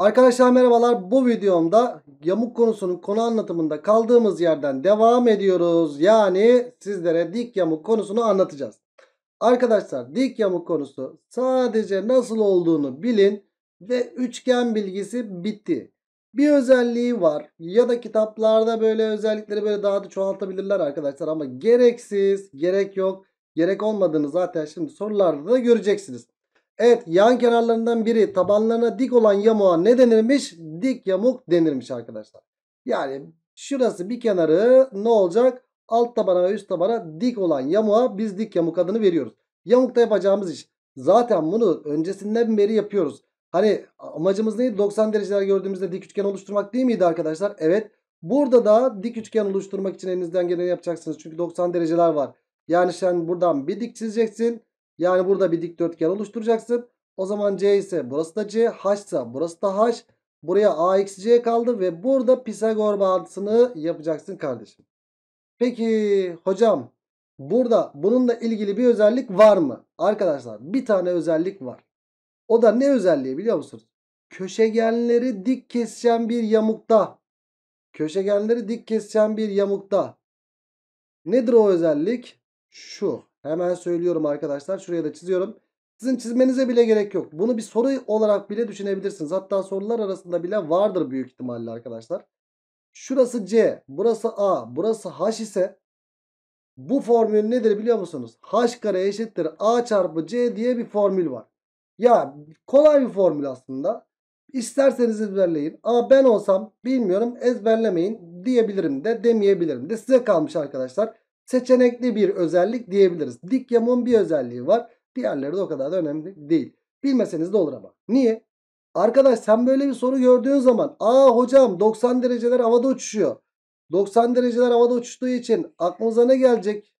Arkadaşlar merhabalar. Bu videomda yamuk konusunun konu anlatımında kaldığımız yerden devam ediyoruz. Yani sizlere dik yamuk konusunu anlatacağız. Arkadaşlar dik yamuk konusu sadece nasıl olduğunu bilin ve üçgen bilgisi bitti. Bir özelliği var ya da kitaplarda böyle özellikleri böyle daha da çoğaltabilirler arkadaşlar ama gereksiz, gerek yok, gerek olmadığını zaten şimdi sorularda da göreceksiniz. Evet yan kenarlarından biri tabanlarına dik olan yamuğa ne denirmiş? Dik yamuk denirmiş arkadaşlar. Yani şurası bir kenarı ne olacak? Alt tabana ve üst tabana dik olan yamuğa biz dik yamuk adını veriyoruz. Yamukta yapacağımız iş. Zaten bunu öncesinden beri yapıyoruz. Hani amacımız neydi? 90 dereceler gördüğümüzde dik üçgen oluşturmak değil miydi arkadaşlar? Evet. Burada da dik üçgen oluşturmak için elinizden geleni yapacaksınız. Çünkü 90 dereceler var. Yani sen buradan bir dik çizeceksin. Yani burada bir dikdörtgen oluşturacaksın. O zaman C ise burası da C. H ise burası da H. Buraya A eksi C kaldı ve burada Pisagor bağıntısını yapacaksın kardeşim. Peki hocam burada bununla ilgili bir özellik var mı? Arkadaşlar bir tane özellik var. O da ne özelliği biliyor musunuz? Köşegenleri dik kesişen bir yamukta. Köşegenleri dik kesişen bir yamukta. Nedir o özellik? Şu. Hemen söylüyorum arkadaşlar. Şuraya da çiziyorum. Sizin çizmenize bile gerek yok. Bunu bir soru olarak bile düşünebilirsiniz. Hatta sorular arasında bile vardır büyük ihtimalle arkadaşlar. Şurası C, burası A, burası H ise bu formül nedir biliyor musunuz? H kare eşittir A çarpı C diye bir formül var. Ya kolay bir formül aslında. İsterseniz ezberleyin. Ama ben olsam bilmiyorum ezberlemeyin diyebilirim de demeyebilirim de size kalmış arkadaşlar seçenekli bir özellik diyebiliriz. Dik yamuğun bir özelliği var. Diğerleri de o kadar da önemli değil. Bilmeseniz de olur ama. Niye? Arkadaş sen böyle bir soru gördüğün zaman aa hocam 90 dereceler havada uçuşuyor. 90 dereceler havada uçuştuğu için aklımıza ne gelecek?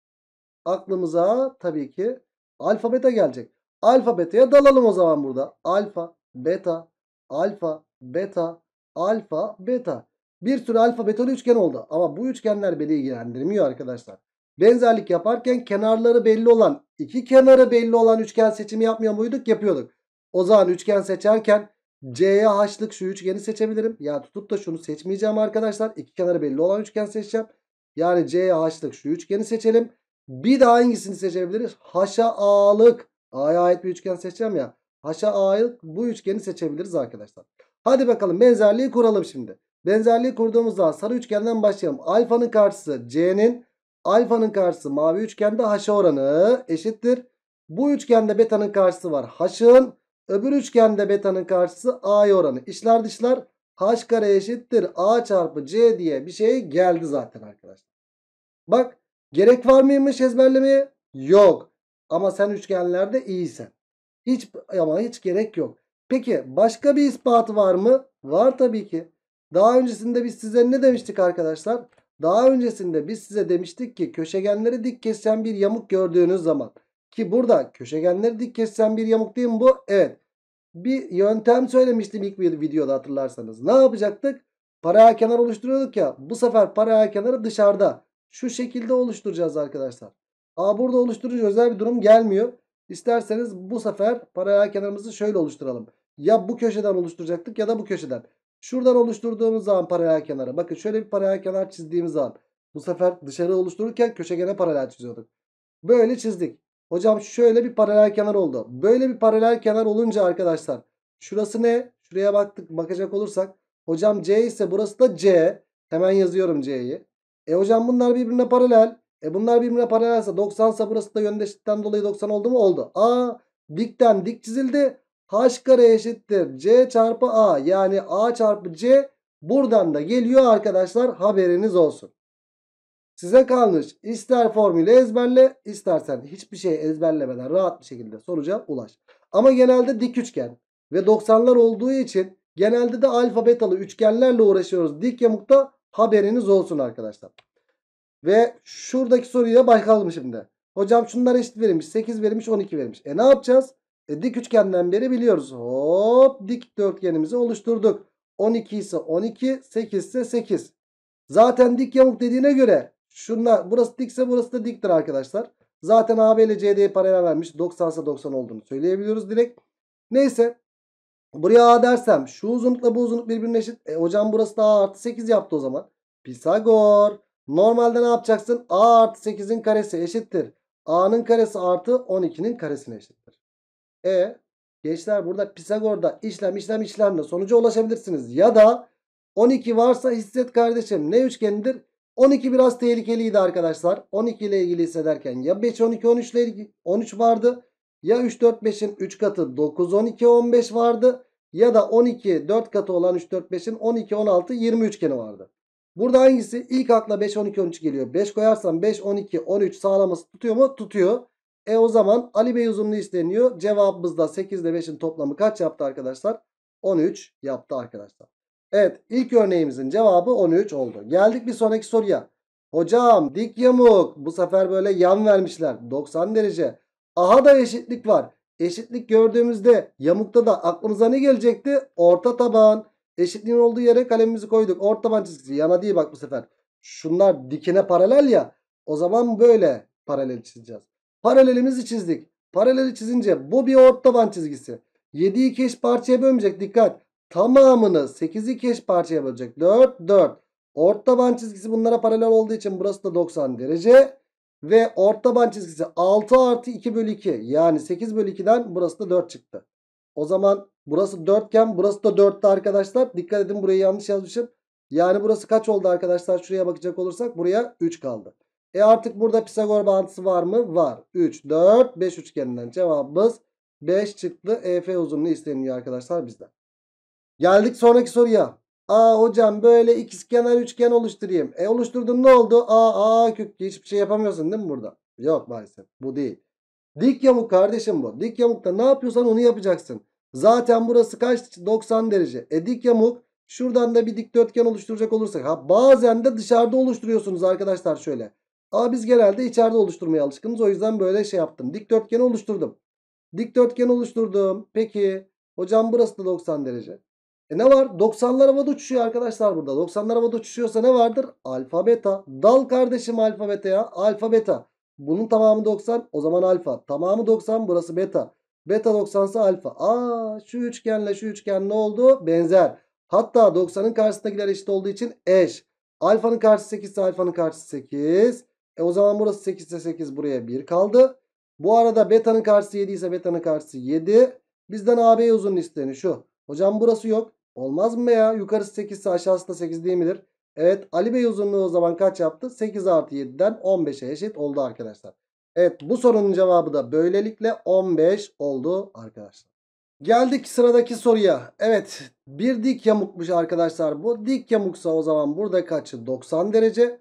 Aklımıza tabii ki alfa beta gelecek. Alfa beta'ya dalalım o zaman burada. Alfa, beta, alfa, beta, alfa, beta. Bir sürü alfa betalı üçgen oldu. Ama bu üçgenler beni ilgilendirmiyor arkadaşlar. Benzerlik yaparken kenarları belli olan iki kenarı belli olan üçgen seçimi yapmıyor muyduk? Yapıyorduk. O zaman üçgen seçerken C'ye H'lık şu üçgeni seçebilirim. Ya tutup da şunu seçmeyeceğim arkadaşlar. İki kenarı belli olan üçgen seçeceğim. Yani C'ye H'lık şu üçgeni seçelim. Bir daha hangisini seçebiliriz? Haşa A'lık. A'ya ait bir üçgen seçeceğim ya. haşa A'lık bu üçgeni seçebiliriz arkadaşlar. Hadi bakalım benzerliği kuralım şimdi. Benzerliği kurduğumuzda sarı üçgenden başlayalım. Alfanın karşısı C'nin Alfanın karşısı mavi üçgende haşa oranı eşittir. Bu üçgende betanın karşısı var haşın. Öbür üçgende betanın karşısı a oranı. İşler dışlar h kare eşittir a çarpı c diye bir şey geldi zaten arkadaşlar. Bak gerek var mıymış ezberlemeye? Yok. Ama sen üçgenlerde iyisin. Hiç ama hiç gerek yok. Peki başka bir ispatı var mı? Var tabii ki. Daha öncesinde biz size ne demiştik arkadaşlar? Daha öncesinde biz size demiştik ki köşegenleri dik kesen bir yamuk gördüğünüz zaman ki burada köşegenleri dik kesen bir yamuk değil mi bu? Evet. Bir yöntem söylemiştim ilk bir videoda hatırlarsanız. Ne yapacaktık? Paralel kenar oluşturuyorduk ya. Bu sefer paralel kenarı dışarıda. Şu şekilde oluşturacağız arkadaşlar. Aa burada oluşturucu özel bir durum gelmiyor. İsterseniz bu sefer paralel kenarımızı şöyle oluşturalım. Ya bu köşeden oluşturacaktık ya da bu köşeden. Şuradan oluşturduğumuz zaman paralel kenara. Bakın şöyle bir paralel kenar çizdiğimiz zaman. Bu sefer dışarı oluştururken köşegene paralel çiziyorduk. Böyle çizdik. Hocam şöyle bir paralel kenar oldu. Böyle bir paralel kenar olunca arkadaşlar. Şurası ne? Şuraya baktık bakacak olursak. Hocam C ise burası da C. Hemen yazıyorum C'yi. E hocam bunlar birbirine paralel. E bunlar birbirine paralelse 90 ise burası da yöndeşlikten dolayı 90 oldu mu? Oldu. A dikten dik çizildi. H kare eşittir C çarpı A. Yani A çarpı C buradan da geliyor arkadaşlar haberiniz olsun. Size kalmış ister formülü ezberle istersen hiçbir şey ezberlemeden rahat bir şekilde sonuca ulaş. Ama genelde dik üçgen ve 90'lar olduğu için genelde de alfa betalı üçgenlerle uğraşıyoruz. Dik yamukta haberiniz olsun arkadaşlar. Ve şuradaki soruya bakalım şimdi. Hocam şunlar eşit verilmiş 8 verilmiş 12 verilmiş. E ne yapacağız? E, dik üçgenden beri biliyoruz. Hop dik dörtgenimizi oluşturduk. 12 ise 12, 8 ise 8. Zaten dik yamuk dediğine göre şunlar burası dikse burası da diktir arkadaşlar. Zaten AB ile CD'ye paralel vermiş. 90 ise 90 olduğunu söyleyebiliyoruz direkt. Neyse buraya A dersem şu uzunlukla bu uzunluk birbirine eşit. E, hocam burası da A artı 8 yaptı o zaman. Pisagor. Normalde ne yapacaksın? A artı 8'in karesi eşittir. A'nın karesi artı 12'nin karesine eşittir. E gençler burada Pisagor'da işlem işlem işlemle sonuca ulaşabilirsiniz. Ya da 12 varsa hisset kardeşim. Ne üçgenidir? 12 biraz tehlikeliydi arkadaşlar. 12 ile ilgili hissederken ya 5 12 13 ile ilgili 13 vardı. Ya 3 4 5'in 3 katı 9 12 15 vardı. Ya da 12 4 katı olan 3 4 5'in 12 16 20 üçgeni vardı. Burada hangisi? ilk akla 5 12 13 geliyor. 5 koyarsam 5 12 13 sağlaması tutuyor mu? Tutuyor. E o zaman Ali Bey uzunluğu isteniyor. Cevabımız da 8 ile 5'in toplamı kaç yaptı arkadaşlar? 13 yaptı arkadaşlar. Evet ilk örneğimizin cevabı 13 oldu. Geldik bir sonraki soruya. Hocam dik yamuk bu sefer böyle yan vermişler 90 derece. Aha da eşitlik var. Eşitlik gördüğümüzde yamukta da aklımıza ne gelecekti? Orta taban. Eşitliğin olduğu yere kalemimizi koyduk. Orta taban çizgisi yana değil bak bu sefer. Şunlar dikine paralel ya. O zaman böyle paralel çizeceğiz. Paralelimizi çizdik. Paraleli çizince bu bir ort taban çizgisi. 7'yi iki parçaya bölmeyecek. Dikkat. Tamamını 8'i iki parçaya bölecek. 4, 4. Ort taban çizgisi bunlara paralel olduğu için burası da 90 derece. Ve ort taban çizgisi 6 artı 2 bölü 2. Yani 8 bölü 2'den burası da 4 çıktı. O zaman burası 4 iken burası da 4'tü arkadaşlar. Dikkat edin burayı yanlış yazmışım. Yani burası kaç oldu arkadaşlar? Şuraya bakacak olursak buraya 3 kaldı. E artık burada Pisagor bağıntısı var mı? Var. 3, 4, 5 üçgeninden cevabımız 5 çıktı. EF uzunluğu isteniyor arkadaşlar bizden. Geldik sonraki soruya. Aa hocam böyle ikizkenar üçgen oluşturayım. E oluşturdun ne oldu? Aa aa kök hiçbir şey yapamıyorsun değil mi burada? Yok maalesef bu değil. Dik yamuk kardeşim bu. Dik yamukta ne yapıyorsan onu yapacaksın. Zaten burası kaç? 90 derece. E dik yamuk şuradan da bir dikdörtgen oluşturacak olursak. Ha bazen de dışarıda oluşturuyorsunuz arkadaşlar şöyle. Ama biz genelde içeride oluşturmaya alışkınız. O yüzden böyle şey yaptım. Dikdörtgen oluşturdum. Dikdörtgen oluşturdum. Peki hocam burası da 90 derece. E ne var? 90'lar havada uçuşuyor arkadaşlar burada. 90'lar havada uçuşuyorsa ne vardır? Alfa beta. Dal kardeşim alfa beta ya. Alfa beta. Bunun tamamı 90. O zaman alfa. Tamamı 90. Burası beta. Beta 90 ise alfa. Aa şu üçgenle şu üçgen ne oldu? Benzer. Hatta 90'ın karşısındakiler eşit olduğu için eş. Alfanın karşısı 8 ise alfanın karşısı 8. E o zaman burası 8 ise 8 buraya 1 kaldı. Bu arada beta'nın karşısı 7 ise beta'nın karşısı 7. Bizden AB uzun isteni şu. Hocam burası yok. Olmaz mı ya? Yukarısı 8 ise aşağısı da 8 değil midir? Evet Ali Bey uzunluğu o zaman kaç yaptı? 8 artı 7'den 15'e eşit oldu arkadaşlar. Evet bu sorunun cevabı da böylelikle 15 oldu arkadaşlar. Geldik sıradaki soruya. Evet bir dik yamukmuş arkadaşlar. Bu dik yamuksa o zaman burada kaçı? 90 derece.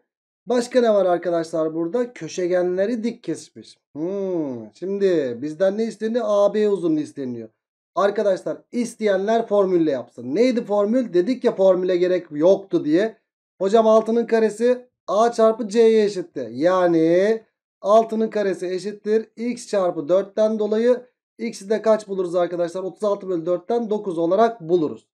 Başka ne var arkadaşlar burada? Köşegenleri dik kesmiş. Hmm, şimdi bizden ne isteniyor? AB uzunluğu isteniyor. Arkadaşlar isteyenler formülle yapsın. Neydi formül? Dedik ya formüle gerek yoktu diye. Hocam altının karesi A çarpı C'ye eşitti. Yani altının karesi eşittir. X çarpı 4'ten dolayı X'i de kaç buluruz arkadaşlar? 36 bölü 4'ten 9 olarak buluruz.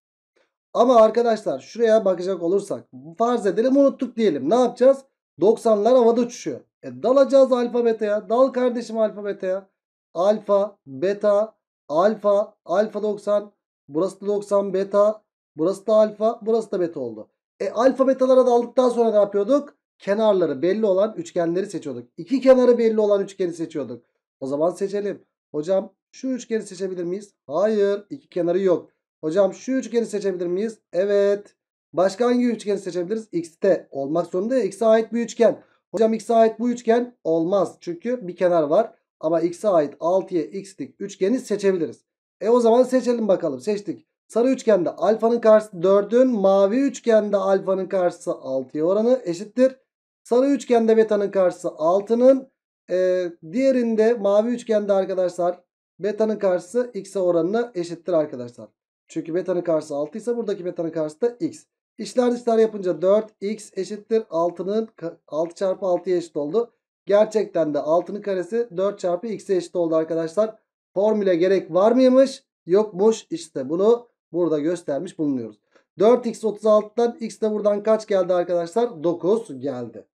Ama arkadaşlar şuraya bakacak olursak farz edelim unuttuk diyelim. Ne yapacağız? 90'lar havada uçuşuyor. E dalacağız alfa beta'ya. Dal kardeşim alfa beta'ya. Alfa, beta, alfa, alfa 90. Burası da 90 beta. Burası da alfa, burası da beta oldu. E alfa betalara daldıktan sonra ne yapıyorduk? Kenarları belli olan üçgenleri seçiyorduk. İki kenarı belli olan üçgeni seçiyorduk. O zaman seçelim. Hocam şu üçgeni seçebilir miyiz? Hayır. iki kenarı yok. Hocam şu üçgeni seçebilir miyiz? Evet. Başka hangi üçgeni seçebiliriz? X'te olmak zorunda ya. X'e ait bir üçgen. Hocam X'e ait bu üçgen olmaz. Çünkü bir kenar var. Ama X'e ait 6'ya X'lik üçgeni seçebiliriz. E o zaman seçelim bakalım. Seçtik. Sarı üçgende alfanın karşısı 4'ün. Mavi üçgende alfanın karşısı 6'ya oranı eşittir. Sarı üçgende beta'nın karşısı 6'nın. E, diğerinde mavi üçgende arkadaşlar beta'nın karşısı x'e oranına eşittir arkadaşlar. Çünkü beta'nın karşısı 6 ise buradaki beta'nın karşısı da x. İşler dışlar yapınca 4x eşittir 6'nın 6 çarpı 6'ya eşit oldu. Gerçekten de 6'nın karesi 4 çarpı x'e eşit oldu arkadaşlar. Formüle gerek var mıymış? Yokmuş. İşte bunu burada göstermiş bulunuyoruz. 4x 36'dan x de buradan kaç geldi arkadaşlar? 9 geldi.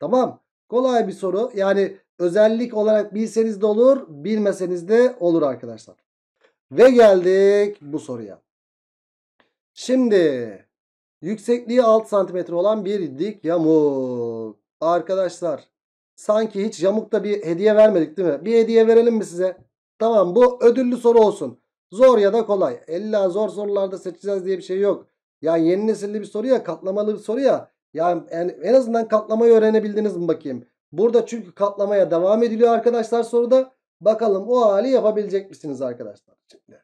Tamam. Kolay bir soru. Yani özellik olarak bilseniz de olur, bilmeseniz de olur arkadaşlar. Ve geldik bu soruya. Şimdi Yüksekliği 6 cm olan bir dik yamuk. Arkadaşlar sanki hiç yamukta bir hediye vermedik değil mi? Bir hediye verelim mi size? Tamam bu ödüllü soru olsun. Zor ya da kolay. Ella zor sorularda seçeceğiz diye bir şey yok. Yani yeni nesilli bir soru ya katlamalı bir soru ya. Yani en azından katlamayı öğrenebildiniz mi bakayım. Burada çünkü katlamaya devam ediliyor arkadaşlar soruda. Bakalım o hali yapabilecek misiniz arkadaşlar? Şimdi.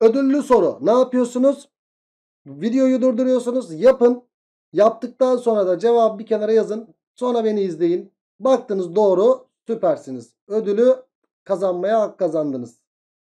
Ödüllü soru. Ne yapıyorsunuz? Videoyu durduruyorsunuz. Yapın. Yaptıktan sonra da cevabı bir kenara yazın. Sonra beni izleyin. Baktınız doğru. Süpersiniz. Ödülü kazanmaya hak kazandınız.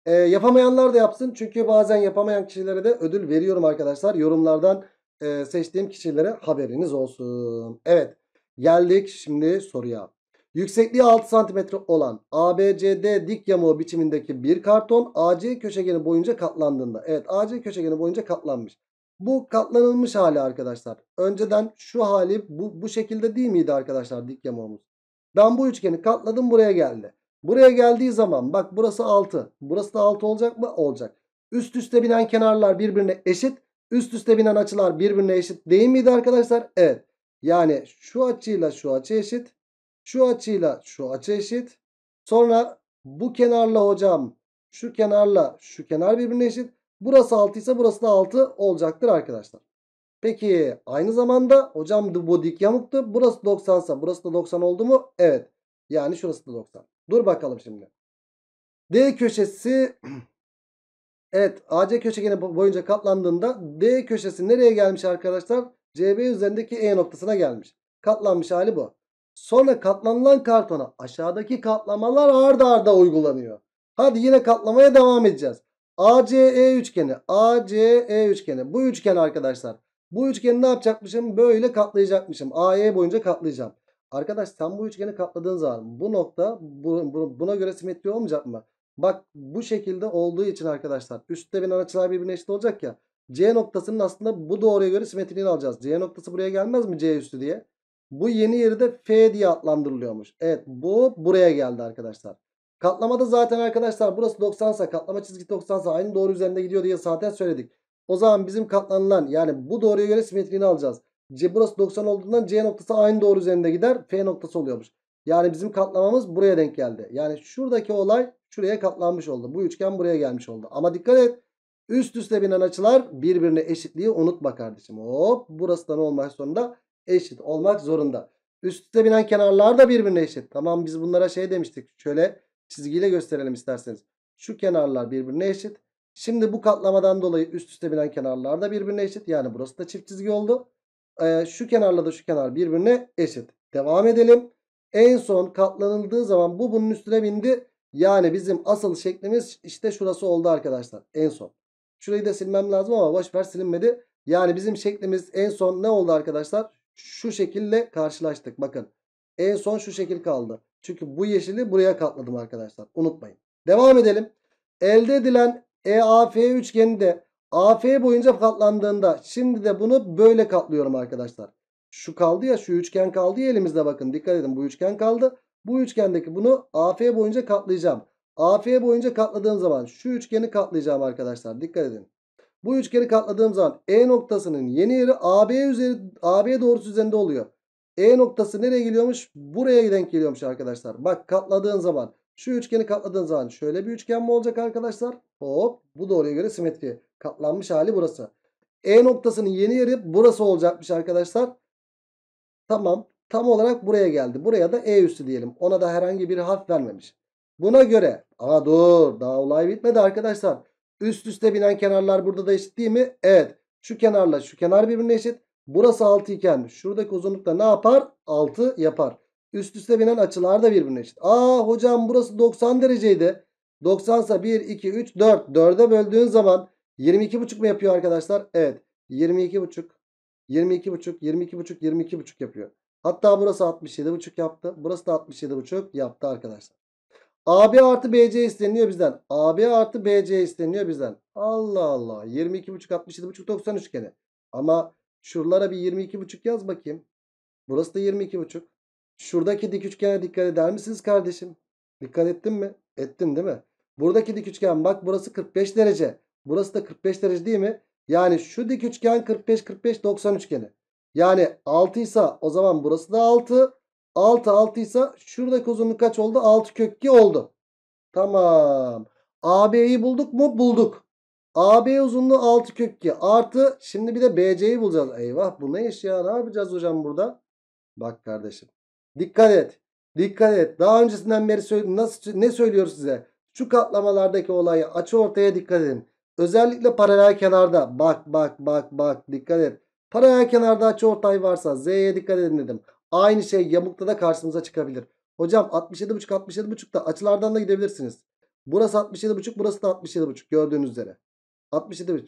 Ee, yapamayanlar da yapsın. Çünkü bazen yapamayan kişilere de ödül veriyorum arkadaşlar. Yorumlardan e, seçtiğim kişilere haberiniz olsun. Evet. Geldik şimdi soruya. Yüksekliği 6 cm olan ABCD dik yamuğu biçimindeki bir karton AC köşegeni boyunca katlandığında. Evet AC köşegeni boyunca katlanmış. Bu katlanılmış hali arkadaşlar. Önceden şu hali bu, bu şekilde değil miydi arkadaşlar dik yamuğumuz? Ben bu üçgeni katladım buraya geldi. Buraya geldiği zaman bak burası 6. Burası da 6 olacak mı? Olacak. Üst üste binen kenarlar birbirine eşit. Üst üste binen açılar birbirine eşit değil miydi arkadaşlar? Evet. Yani şu açıyla şu açı eşit. Şu açıyla şu açı eşit. Sonra bu kenarla hocam şu kenarla şu kenar birbirine eşit. Burası 6 ise burası da 6 olacaktır arkadaşlar. Peki aynı zamanda hocam bu dik yamuktu. Burası 90 ise burası da 90 oldu mu? Evet. Yani şurası da 90. Dur bakalım şimdi. D köşesi Evet AC köşegeni boyunca katlandığında D köşesi nereye gelmiş arkadaşlar? CB üzerindeki E noktasına gelmiş. Katlanmış hali bu. Sonra katlanılan kartona aşağıdaki katlamalar ardarda arda uygulanıyor. Hadi yine katlamaya devam edeceğiz. ACE üçgeni. ACE üçgeni. Bu üçgen arkadaşlar. Bu üçgeni ne yapacakmışım? Böyle katlayacakmışım. AE boyunca katlayacağım. Arkadaş sen bu üçgeni katladığın zaman bu nokta bu, bu, buna göre simetri olmayacak mı? Bak bu şekilde olduğu için arkadaşlar üstte binen açılar birbirine eşit olacak ya. C noktasının aslında bu doğruya göre simetriğini alacağız. C noktası buraya gelmez mi C üstü diye? Bu yeni yeri de F diye adlandırılıyormuş. Evet bu buraya geldi arkadaşlar. Katlamada zaten arkadaşlar burası 90 sa katlama çizgi 90 sa aynı doğru üzerinde gidiyor diye zaten söyledik. O zaman bizim katlanılan yani bu doğruya göre simetriğini alacağız. C, burası 90 olduğundan C noktası aynı doğru üzerinde gider. F noktası oluyormuş. Yani bizim katlamamız buraya denk geldi. Yani şuradaki olay şuraya katlanmış oldu. Bu üçgen buraya gelmiş oldu. Ama dikkat et. Üst üste binen açılar birbirine eşitliği unutma kardeşim. Hop burası da ne olmak zorunda? Eşit olmak zorunda. Üst üste binen kenarlar da birbirine eşit. Tamam biz bunlara şey demiştik. Şöyle Çizgiyle gösterelim isterseniz. Şu kenarlar birbirine eşit. Şimdi bu katlamadan dolayı üst üste binen kenarlar da birbirine eşit. Yani burası da çift çizgi oldu. Ee, şu kenarla da şu kenar birbirine eşit. Devam edelim. En son katlanıldığı zaman bu bunun üstüne bindi. Yani bizim asıl şeklimiz işte şurası oldu arkadaşlar. En son. Şurayı da silmem lazım ama boşver silinmedi. Yani bizim şeklimiz en son ne oldu arkadaşlar? Şu şekilde karşılaştık. Bakın en son şu şekil kaldı. Çünkü bu yeşili buraya katladım arkadaşlar. Unutmayın. Devam edelim. Elde edilen EAF üçgeni de AF boyunca katlandığında şimdi de bunu böyle katlıyorum arkadaşlar. Şu kaldı ya şu üçgen kaldı ya elimizde bakın. Dikkat edin bu üçgen kaldı. Bu üçgendeki bunu AF boyunca katlayacağım. AF boyunca katladığım zaman şu üçgeni katlayacağım arkadaşlar. Dikkat edin. Bu üçgeni katladığım zaman E noktasının yeni yeri AB üzeri AB doğrusu üzerinde oluyor. E noktası nereye geliyormuş? Buraya denk geliyormuş arkadaşlar. Bak katladığın zaman şu üçgeni katladığın zaman şöyle bir üçgen mi olacak arkadaşlar? Hop bu doğruya göre simetri. Katlanmış hali burası. E noktasının yeni yeri burası olacakmış arkadaşlar. Tamam tam olarak buraya geldi. Buraya da E üstü diyelim. Ona da herhangi bir harf vermemiş. Buna göre ama dur daha olay bitmedi arkadaşlar. Üst üste binen kenarlar burada da eşit değil mi? Evet. Şu kenarla şu kenar birbirine eşit. Burası 6 iken şuradaki uzunlukta ne yapar? 6 yapar. Üst üste binen açılar da birbirine eşit. Aa hocam burası 90 dereceydi. 90 ise 1, 2, 3, 4. 4'e böldüğün zaman 22,5 mu yapıyor arkadaşlar? Evet. 22,5. 22,5, 22,5, 22,5 yapıyor. Hatta burası 67,5 yaptı. Burası da 67,5 yaptı arkadaşlar. AB artı BC isteniyor bizden. AB artı BC isteniyor bizden. Allah Allah. 22,5, 67,5, 90 üçgeni. Ama Şuralara bir 22,5 yaz bakayım. Burası da 22,5. Şuradaki dik üçgene dikkat eder misiniz kardeşim? Dikkat ettin mi? Ettin değil mi? Buradaki dik üçgen bak burası 45 derece. Burası da 45 derece değil mi? Yani şu dik üçgen 45 45 90 üçgeni. Yani 6 ise o zaman burası da 6. 6 6 ise şuradaki uzunluk kaç oldu? 6 kök 2 oldu. Tamam. AB'yi bulduk mu? Bulduk. AB uzunluğu 6 2 artı şimdi bir de BC'yi bulacağız. Eyvah bu ne iş ya ne yapacağız hocam burada? Bak kardeşim dikkat et. Dikkat et. Daha öncesinden beri Nasıl, ne söylüyor size? Şu katlamalardaki olaya açı ortaya dikkat edin. Özellikle paralel kenarda bak bak bak bak dikkat et. Paralel kenarda açı ortay varsa Z'ye dikkat edin dedim. Aynı şey yamukta da karşımıza çıkabilir. Hocam 67.5 67.5 da açılardan da gidebilirsiniz. Burası 67.5 burası da 67.5 gördüğünüz üzere. 67.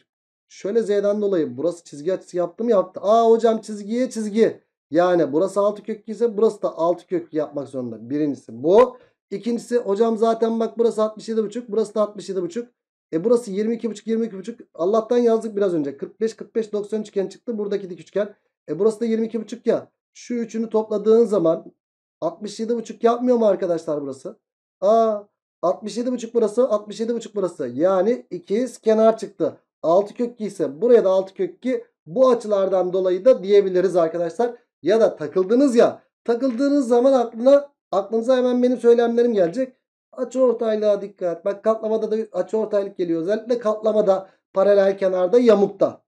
Şöyle z'den dolayı burası çizgi açısı yaptım yaptı. Aa hocam çizgiye çizgi. Yani burası 6 kök ise burası da 6 kök yapmak zorunda. Birincisi bu. İkincisi hocam zaten bak burası 67 buçuk burası da 67 buçuk E burası 22 buçuk 22 buçuk Allah'tan yazdık biraz önce. 45 45 90 üçgen çıktı. Buradaki dik üçgen. E burası da 22 buçuk ya. Şu üçünü topladığın zaman 67 buçuk yapmıyor mu arkadaşlar burası? Aa 67,5 burası 67,5 burası. Yani ikiz kenar çıktı. 6 kök 2 ise buraya da 6 kök 2 bu açılardan dolayı da diyebiliriz arkadaşlar. Ya da takıldınız ya takıldığınız zaman aklına aklınıza hemen benim söylemlerim gelecek. Açı ortaylığa dikkat. Bak katlamada da açı ortaylık geliyor. Özellikle katlamada paralel kenarda yamukta.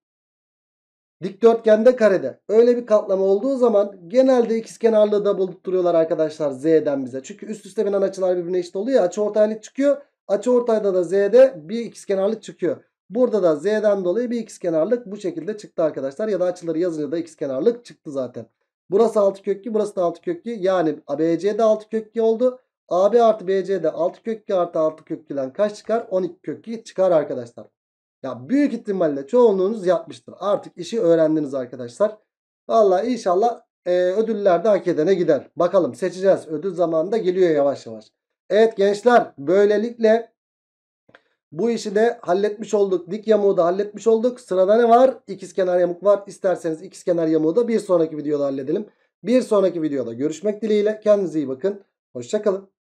Dikdörtgende karede öyle bir katlama olduğu zaman genelde ikizkenarlığı da bulutturuyorlar arkadaşlar Z'den bize. Çünkü üst üste binen açılar birbirine eşit oluyor ya açıortaylık çıkıyor. Açıortayda da Z'de bir ikizkenarlık çıkıyor. Burada da Z'den dolayı bir ikizkenarlık bu şekilde çıktı arkadaşlar. Ya da açıları yazınca da ikizkenarlık çıktı zaten. Burası 6 kökü burası da 6 kökü. Yani ABC'de 6 kökü oldu. AB artı BC'de 6 kökü artı 6 köküden kaç çıkar? 12 kökü çıkar arkadaşlar. Ya büyük ihtimalle çoğunluğunuz yapmıştır. Artık işi öğrendiniz arkadaşlar. Valla inşallah e, ödüller de hak edene gider. Bakalım seçeceğiz. Ödül zamanında geliyor yavaş yavaş. Evet gençler böylelikle bu işi de halletmiş olduk. Dik yamuğu da halletmiş olduk. Sırada ne var? İkizkenar yamuk var. İsterseniz ikizkenar yamuğu da bir sonraki videoda halledelim. Bir sonraki videoda görüşmek dileğiyle. Kendinize iyi bakın. Hoşçakalın.